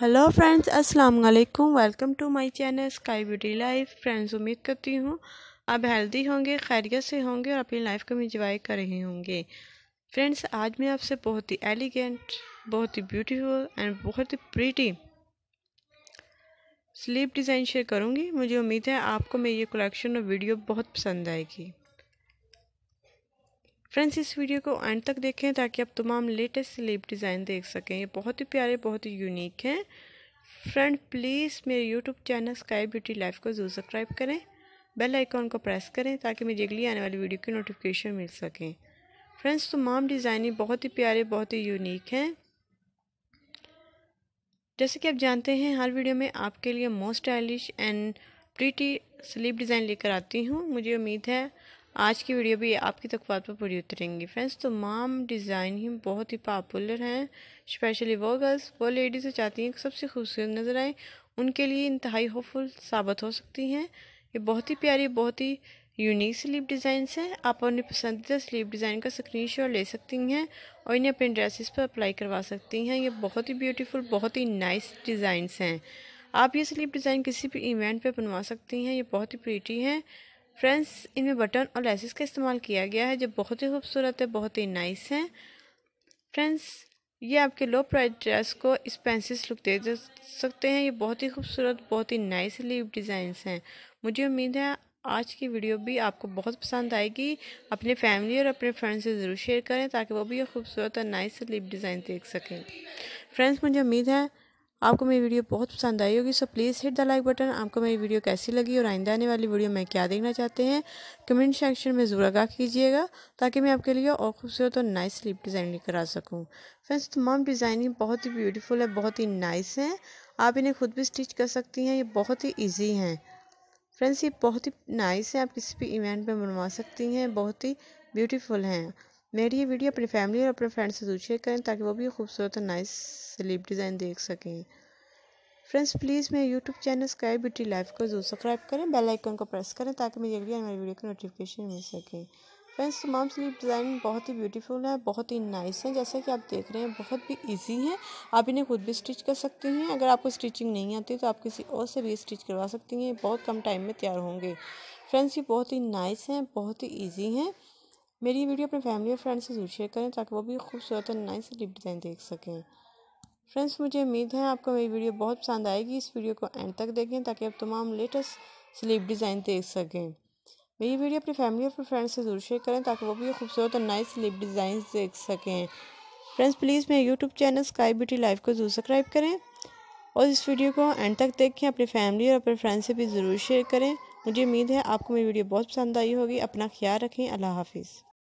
hello friends अस्सलाम वालेकुम welcome to my channel Sky Beauty Life friends उम्मीद करती हूँ आप हेल्दी होंगे खैरियत से होंगे और अपनी लाइफ को इंजॉय कर रहे होंगे फ्रेंड्स आज मैं आपसे बहुत ही एलिगेंट बहुत ही ब्यूटीफुल एंड बहुत ही प्रीटी स्लीप डिज़ाइन शेयर करूँगी मुझे उम्मीद है आपको मेरी ये कलेक्शन और वीडियो बहुत पसंद आएगी फ्रेंड्स इस वीडियो को एंड तक देखें ताकि आप तमाम लेटेस्ट स्लीप डिज़ाइन देख सकें ये बहुत ही प्यारे बहुत ही यूनिक हैं फ्रेंड प्लीज़ मेरे YouTube channel Sky Beauty Life को जरूर सब्सक्राइब करें बेल आइकॉन को प्रेस करें ताकि मेरी अगली आने वाली वीडियो की नोटिफिकेशन मिल सकें फ्रेंड्स तमाम डिज़ाइन ही बहुत ही प्यारे बहुत ही यूनिक हैं जैसे कि आप जानते हैं हर वीडियो में आपके लिए most stylish and pretty sleeve design लेकर आती हूँ मुझे उम्मीद है आज की वीडियो भी आपकी तकवात पर पूरी उतरेंगी फ्रेंड्स तो माम डिज़ाइन ही बहुत ही पॉपुलर हैं स्पेशली वो गर्ल्स वो लेडीज़ चाहती हैं कि सबसे खूबसूरत नज़र आएँ उनके लिए इंतहाई होपफुल साबित हो सकती हैं ये बहुत ही प्यारी बहुत ही यूनिक स्लीप डिज़ाइंस हैं आप अपने पसंदीदा स्लीप डिज़ाइन का स्क्रीनशॉट ले सकती हैं और इन्हें अपने ड्रेसिस पर अप्लाई करवा सकती हैं ये बहुत ही ब्यूटीफुल बहुत ही नाइस डिज़ाइंस हैं आप ये स्लीप डिज़ाइन किसी भी इवेंट पर बनवा सकती हैं ये बहुत ही प्रीटी हैं फ्रेंड्स इनमें बटन और लेसिस का इस्तेमाल किया गया है जो बहुत ही खूबसूरत है बहुत ही नाइस है फ्रेंड्स ये आपके लो प्राइस ड्रेस को इस लुक दे सकते हैं ये बहुत ही खूबसूरत बहुत ही नाइस लीव डिज़ाइंस हैं मुझे उम्मीद है आज की वीडियो भी आपको बहुत पसंद आएगी अपने फैमिली और अपने फ्रेंड्स से ज़रूर शेयर करें ताकि वो भी ये खूबसूरत और नाइस लिप डिज़ाइन देख सकें फ्रेंड्स मुझे उम्मीद है आपको मेरी वीडियो बहुत पसंद आई होगी so please hit the like button आपको मेरी वीडियो कैसी लगी और आइंदा आने वाली वीडियो में क्या देखना चाहते हैं कमेंट सेक्शन में ज़रूर आगा कीजिएगा ताकि मैं आपके लिए और खूबसूरत और नाइस स्लीप डिज़ाइनिंग करा सकूँ फ्रेंड्स तमाम डिज़ाइनिंग बहुत ही ब्यूटीफुल है बहुत ही नाइस हैं आप इन्हें खुद भी स्टिच कर सकती हैं ये बहुत ही ईजी हैं फ्रेंड्स ये बहुत ही नाइस है आप किसी भी इवेंट में बनवा सकती हैं बहुत ही ब्यूटीफुल हैं मेरी ये वीडियो अपनी फैमिली और अपने फ्रेंड्स से जरूर शेयर करें ताकि वो भी खूबसूरत और नाइस स्लीप डिज़ाइन देख सकें फ्रेंड्स प्लीज़ मेरे YouTube channel Sky Beauty Life को जरूर सब्सक्राइब करें बेल आइकन को प्रेस करें ताकि मेरी अगली मेरी वीडियो की नोटिफिकेशन मिल सके फ्रेंड्स तमाम स्लीप डिज़ाइन बहुत ही ब्यूटीफुल है बहुत ही नाइस है जैसा कि आप देख रहे हैं बहुत भी इजी हैं आप इन्हें खुद भी स्टिच कर सकती हैं अगर आपको स्टिचिंग नहीं आती तो आप किसी और से भी स्टिच करवा सकती हैं बहुत कम टाइम में तैयार होंगे फ्रेंड्स ये बहुत ही नाइस हैं बहुत ही ईजी हैं मेरी वीडियो अपने फैमिली और फ्रेंड्स से जरूर शेयर करें ताकि वो भी खूबसूरत और नाइस लिप डिज़ाइन देख सकें फ्रेंड्स मुझे उम्मीद है आपको मेरी वीडियो बहुत पसंद आएगी इस वीडियो को एंड तक देखें ताकि आप तमाम लेटेस्ट स्लीप डिज़ाइन देख सकें मेरी वीडियो अपनी फैमिली और फ्रेंड्स से जरूर शेयर करें ताकि वो भी खूबसूरत और नाइस स्लीप डिज़ाइन देख सकें फ्रेंड्स प्लीज़ मेरे YouTube channel Sky Beauty Life को जरूर सब्सक्राइब करें और इस वीडियो को एंड तक देखें अपनी फैमिली और अपने फ्रेंड्स से भी ज़रूर शेयर करें मुझे उम्मीद है आपको मेरी वीडियो बहुत पसंद आई होगी अपना ख्याल रखें अल्लाह हाफिज़